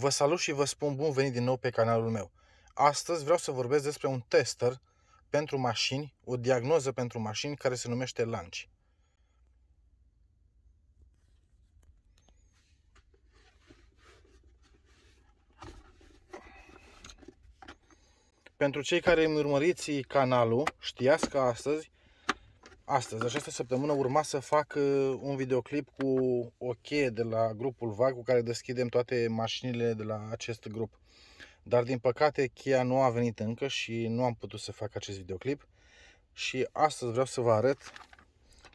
Vă salut și vă spun bun venit din nou pe canalul meu. Astăzi vreau să vorbesc despre un tester pentru mașini, o diagnoză pentru mașini care se numește LANCI. Pentru cei care îmi urmăriți canalul, știați că astăzi astăzi, această săptămână, urma să fac uh, un videoclip cu o cheie de la grupul VAG cu care deschidem toate mașinile de la acest grup. Dar din păcate cheia nu a venit încă și nu am putut să fac acest videoclip. Și astăzi vreau să vă arăt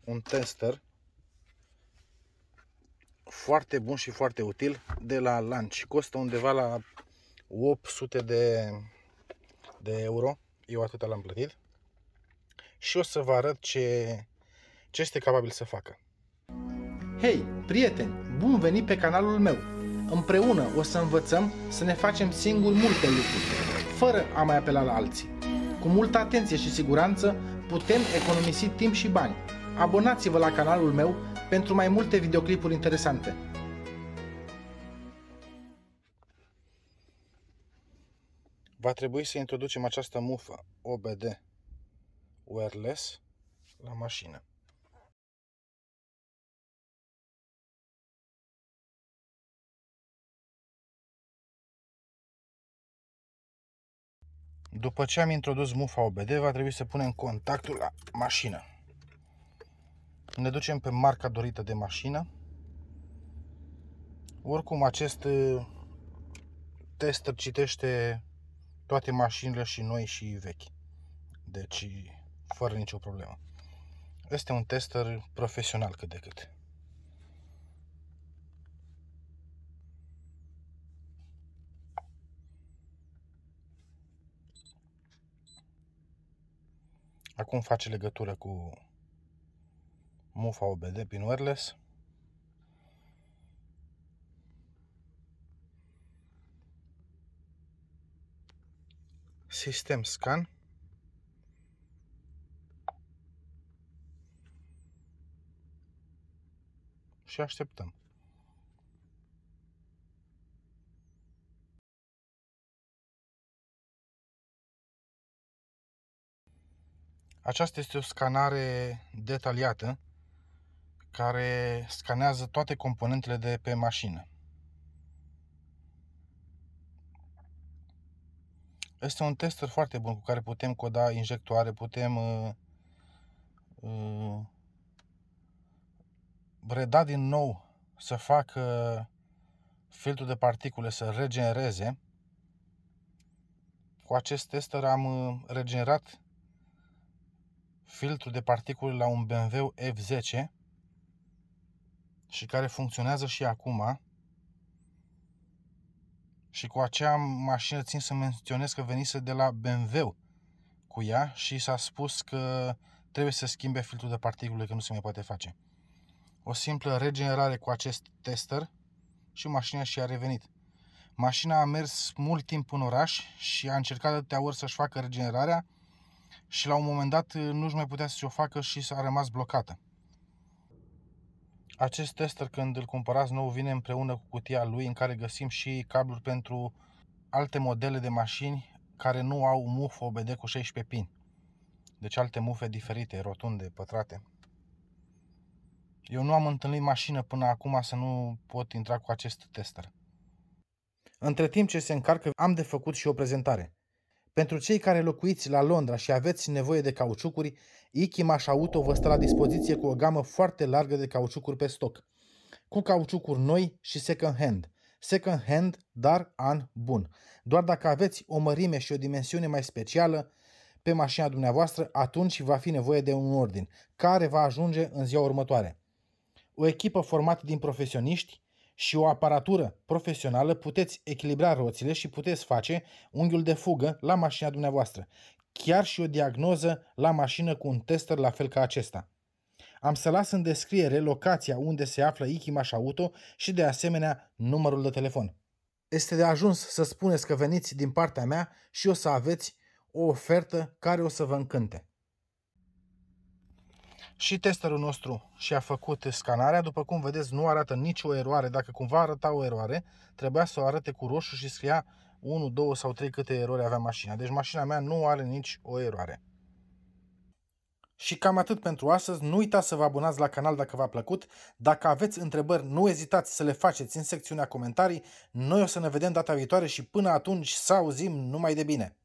un tester foarte bun și foarte util de la Lanci. Costă undeva la 800 de, de euro. Eu atât l-am plătit și o să vă arăt ce, ce este capabil să facă. Hei, prieteni, bun venit pe canalul meu! Împreună o să învățăm să ne facem singuri multe lucruri, fără a mai apela la alții. Cu multă atenție și siguranță putem economisi timp și bani. Abonați-vă la canalul meu pentru mai multe videoclipuri interesante. Va trebui să introducem această mufă OBD wireless la mașină. După ce am introdus mufa OBD, va trebui să punem contactul la mașină. Ne ducem pe marca dorită de mașină. Oricum, acest uh, tester citește toate mașinile și noi și vechi. Deci fără nicio problemă. Este un tester profesional cât de cât. Acum face legătură cu mufa OBD prin wireless. Sistem scan. și așteptăm. Aceasta este o scanare detaliată care scanează toate componentele de pe mașină. Este un tester foarte bun cu care putem coda injectoare, putem uh, uh, reda din nou, să facă filtrul de particule să regenereze. Cu acest tester am uh, regenerat filtrul de particule la un BMW F10 și care funcționează și acum. Și cu acea mașină țin să menționez că venise de la BMW cu ea și s-a spus că trebuie să schimbe filtrul de particule, că nu se mai poate face o simplă regenerare cu acest tester și mașina și-a revenit. Mașina a mers mult timp în oraș și a încercat de atâtea ori să-și facă regenerarea și la un moment dat nu-și mai putea să o facă și s-a rămas blocată. Acest tester când îl cumpărați nou vine împreună cu cutia lui în care găsim și cabluri pentru alte modele de mașini care nu au MUF OBD cu 16 pin. Deci alte mufe diferite, rotunde, pătrate. Eu nu am întâlnit mașină până acum să nu pot intra cu acest tester. Între timp ce se încarcă, am de făcut și o prezentare. Pentru cei care locuiți la Londra și aveți nevoie de cauciucuri, Ikimash Auto vă stă la dispoziție cu o gamă foarte largă de cauciucuri pe stoc, cu cauciucuri noi și second hand. Second hand, dar an bun. Doar dacă aveți o mărime și o dimensiune mai specială pe mașina dumneavoastră, atunci va fi nevoie de un ordin, care va ajunge în ziua următoare o echipă formată din profesioniști și o aparatură profesională puteți echilibra roțile și puteți face unghiul de fugă la mașina dumneavoastră, chiar și o diagnoză la mașină cu un tester la fel ca acesta. Am să las în descriere locația unde se află Ichimaș Auto și de asemenea numărul de telefon. Este de ajuns să spuneți că veniți din partea mea și o să aveți o ofertă care o să vă încânte și testerul nostru și-a făcut scanarea. După cum vedeți, nu arată nicio eroare. Dacă cumva arăta o eroare, trebuia să o arate cu roșu și scria 1, 2 sau 3 câte erori avea mașina. Deci mașina mea nu are nici o eroare. Și cam atât pentru astăzi. Nu uitați să vă abonați la canal dacă v-a plăcut. Dacă aveți întrebări, nu ezitați să le faceți în secțiunea comentarii. Noi o să ne vedem data viitoare și până atunci să auzim numai de bine!